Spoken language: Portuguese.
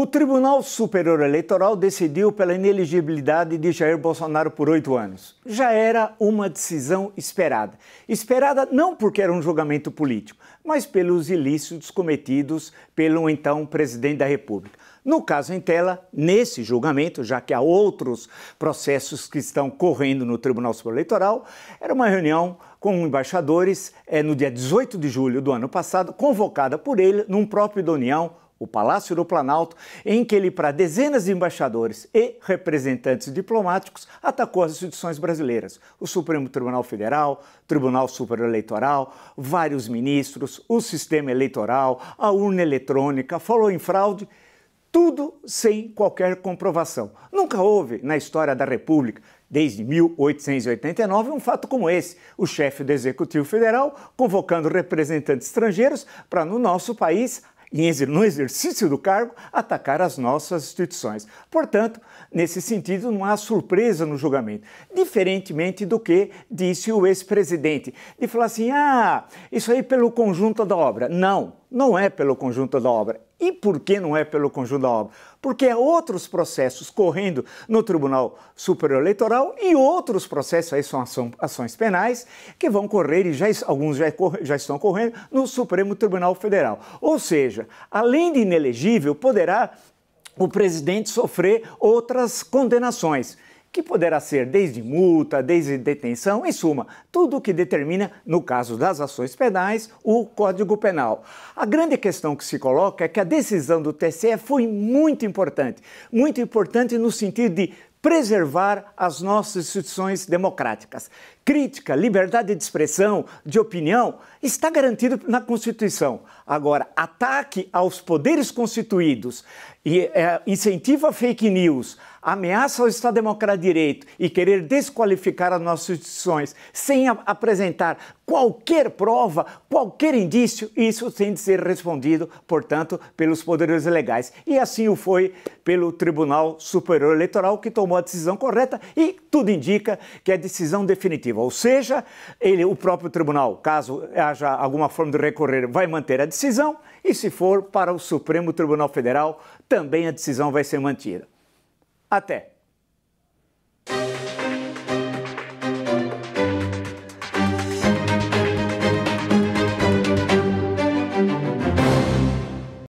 O Tribunal Superior Eleitoral decidiu pela inelegibilidade de Jair Bolsonaro por oito anos. Já era uma decisão esperada. Esperada não porque era um julgamento político, mas pelos ilícitos cometidos pelo então presidente da República. No caso em tela, nesse julgamento, já que há outros processos que estão correndo no Tribunal Superior Eleitoral, era uma reunião com embaixadores é, no dia 18 de julho do ano passado, convocada por ele num próprio da União o Palácio do Planalto, em que ele, para dezenas de embaixadores e representantes diplomáticos, atacou as instituições brasileiras, o Supremo Tribunal Federal, Tribunal Superior Eleitoral, vários ministros, o sistema eleitoral, a urna eletrônica, falou em fraude, tudo sem qualquer comprovação. Nunca houve na história da República Desde 1889, um fato como esse: o chefe do Executivo Federal convocando representantes estrangeiros para, no nosso país, e no exercício do cargo, atacar as nossas instituições. Portanto, nesse sentido, não há surpresa no julgamento. Diferentemente do que disse o ex-presidente, de falar assim: ah, isso aí pelo conjunto da obra. Não, não é pelo conjunto da obra, e por que não é pelo conjunto da obra? Porque há é outros processos correndo no Tribunal Superior Eleitoral e outros processos, aí são ações penais, que vão correr, e já, alguns já, já estão correndo, no Supremo Tribunal Federal. Ou seja, além de inelegível, poderá o presidente sofrer outras condenações que poderá ser desde multa, desde detenção, em suma, tudo o que determina, no caso das ações penais, o Código Penal. A grande questão que se coloca é que a decisão do TCE foi muito importante, muito importante no sentido de preservar as nossas instituições democráticas. Crítica, liberdade de expressão, de opinião, está garantido na Constituição. Agora, ataque aos poderes constituídos, e, é, incentivo a fake news, ameaça ao Estado Democrático de Direito e querer desqualificar as nossas instituições sem a, apresentar qualquer prova, qualquer indício, isso tem de ser respondido, portanto, pelos poderes legais. E assim o foi pelo Tribunal Superior Eleitoral, que tomou a decisão correta e tudo indica que é decisão definitiva. Ou seja, ele, o próprio tribunal, caso haja alguma forma de recorrer, vai manter a decisão e se for para o Supremo Tribunal Federal, também a decisão vai ser mantida. Até!